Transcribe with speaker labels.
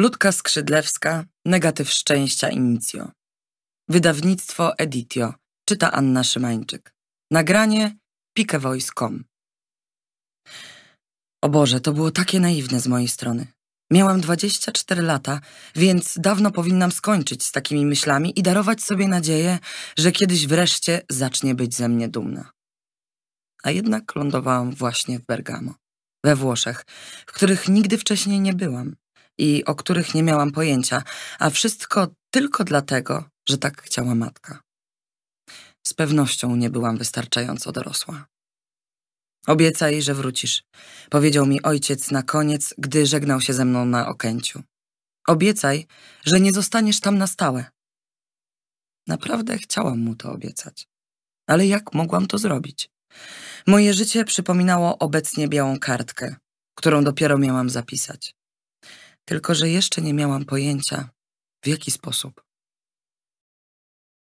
Speaker 1: Ludka Skrzydlewska, Negatyw Szczęścia Inicjo. Wydawnictwo Editio, czyta Anna Szymańczyk. Nagranie pikevoice.com O Boże, to było takie naiwne z mojej strony. Miałam 24 lata, więc dawno powinnam skończyć z takimi myślami i darować sobie nadzieję, że kiedyś wreszcie zacznie być ze mnie dumna. A jednak lądowałam właśnie w Bergamo, we Włoszech, w których nigdy wcześniej nie byłam i o których nie miałam pojęcia, a wszystko tylko dlatego, że tak chciała matka. Z pewnością nie byłam wystarczająco dorosła. Obiecaj, że wrócisz, powiedział mi ojciec na koniec, gdy żegnał się ze mną na okęciu. Obiecaj, że nie zostaniesz tam na stałe. Naprawdę chciałam mu to obiecać. Ale jak mogłam to zrobić? Moje życie przypominało obecnie białą kartkę, którą dopiero miałam zapisać tylko że jeszcze nie miałam pojęcia, w jaki sposób.